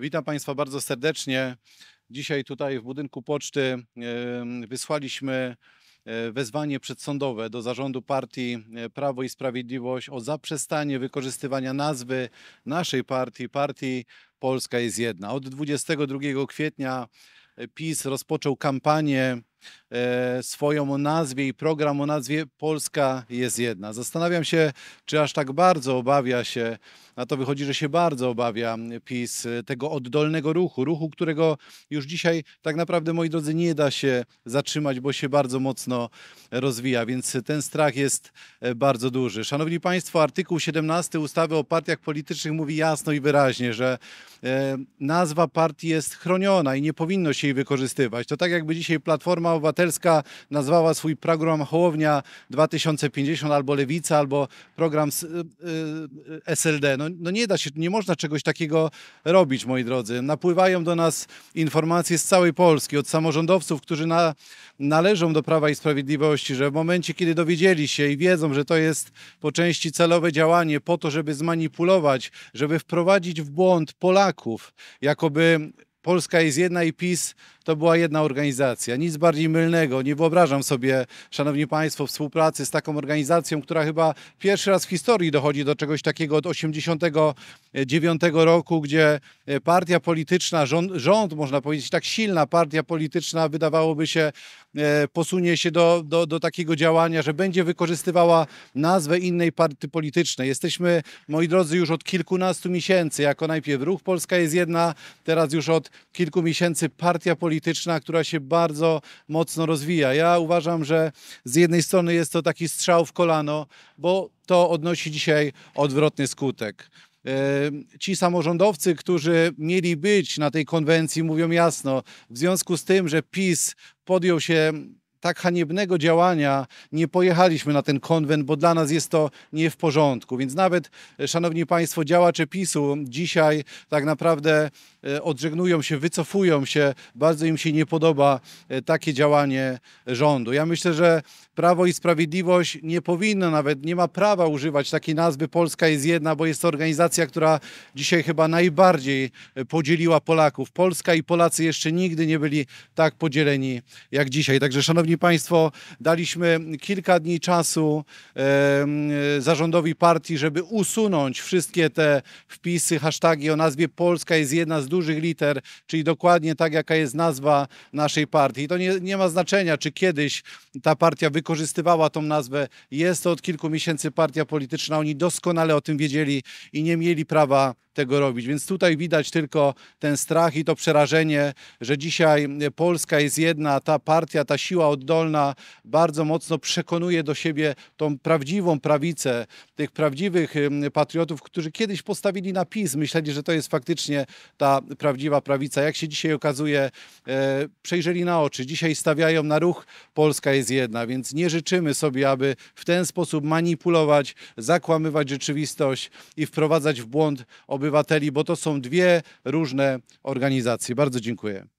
Witam Państwa bardzo serdecznie. Dzisiaj tutaj w budynku poczty wysłaliśmy e, wezwanie przedsądowe do zarządu partii e, Prawo i Sprawiedliwość o zaprzestanie wykorzystywania nazwy naszej partii, partii Polska jest jedna. Od 22 kwietnia e, PiS rozpoczął kampanię E, swoją o nazwie i program o nazwie Polska jest jedna. Zastanawiam się, czy aż tak bardzo obawia się, a to wychodzi, że się bardzo obawia PiS e, tego oddolnego ruchu, ruchu, którego już dzisiaj tak naprawdę, moi drodzy, nie da się zatrzymać, bo się bardzo mocno rozwija, więc ten strach jest e, bardzo duży. Szanowni Państwo, artykuł 17 ustawy o partiach politycznych mówi jasno i wyraźnie, że nazwa partii jest chroniona i nie powinno się jej wykorzystywać. To tak jakby dzisiaj Platforma Platforma Obywatelska nazwała swój program Hołownia 2050 albo Lewica, albo program SLD. Y, y, no, no nie da się, nie można czegoś takiego robić, moi drodzy. Napływają do nas informacje z całej Polski, od samorządowców, którzy na, należą do Prawa i Sprawiedliwości, że w momencie, kiedy dowiedzieli się i wiedzą, że to jest po części celowe działanie po to, żeby zmanipulować, żeby wprowadzić w błąd Polaków, jakoby Polska jest jedna i PiS to była jedna organizacja. Nic bardziej mylnego. Nie wyobrażam sobie, szanowni państwo, współpracy z taką organizacją, która chyba pierwszy raz w historii dochodzi do czegoś takiego od 89 roku, gdzie e, partia polityczna, rząd, rząd można powiedzieć, tak silna partia polityczna wydawałoby się e, posunie się do, do, do takiego działania, że będzie wykorzystywała nazwę innej partii politycznej. Jesteśmy, moi drodzy, już od kilkunastu miesięcy, jako najpierw ruch Polska jest jedna, teraz już od kilku miesięcy partia polityczna, która się bardzo mocno rozwija. Ja uważam, że z jednej strony jest to taki strzał w kolano, bo to odnosi dzisiaj odwrotny skutek. E, ci samorządowcy, którzy mieli być na tej konwencji, mówią jasno, w związku z tym, że PiS podjął się tak haniebnego działania nie pojechaliśmy na ten konwent, bo dla nas jest to nie w porządku. Więc nawet, szanowni państwo, działacze PiSu dzisiaj tak naprawdę E, odżegnują się, wycofują się, bardzo im się nie podoba e, takie działanie rządu. Ja myślę, że Prawo i Sprawiedliwość nie powinno nawet, nie ma prawa używać takiej nazwy Polska jest jedna, bo jest to organizacja, która dzisiaj chyba najbardziej e, podzieliła Polaków. Polska i Polacy jeszcze nigdy nie byli tak podzieleni jak dzisiaj. Także Szanowni Państwo, daliśmy kilka dni czasu zarządowi partii, żeby usunąć wszystkie te wpisy, hasztagi o nazwie Polska jest jedna z dużych liter, czyli dokładnie tak, jaka jest nazwa naszej partii. To nie, nie ma znaczenia, czy kiedyś ta partia wykorzystywała tą nazwę. Jest to od kilku miesięcy partia polityczna. Oni doskonale o tym wiedzieli i nie mieli prawa tego robić. Więc tutaj widać tylko ten strach i to przerażenie, że dzisiaj Polska jest jedna, ta partia, ta siła oddolna bardzo mocno przekonuje do siebie tą prawdziwą prawicę, tych prawdziwych patriotów, którzy kiedyś postawili na PiS, myśleli, że to jest faktycznie ta prawdziwa prawica. Jak się dzisiaj okazuje, e, przejrzeli na oczy, dzisiaj stawiają na ruch Polska jest jedna, więc nie życzymy sobie, aby w ten sposób manipulować, zakłamywać rzeczywistość i wprowadzać w błąd obywateli obywateli, bo to są dwie różne organizacje. Bardzo dziękuję.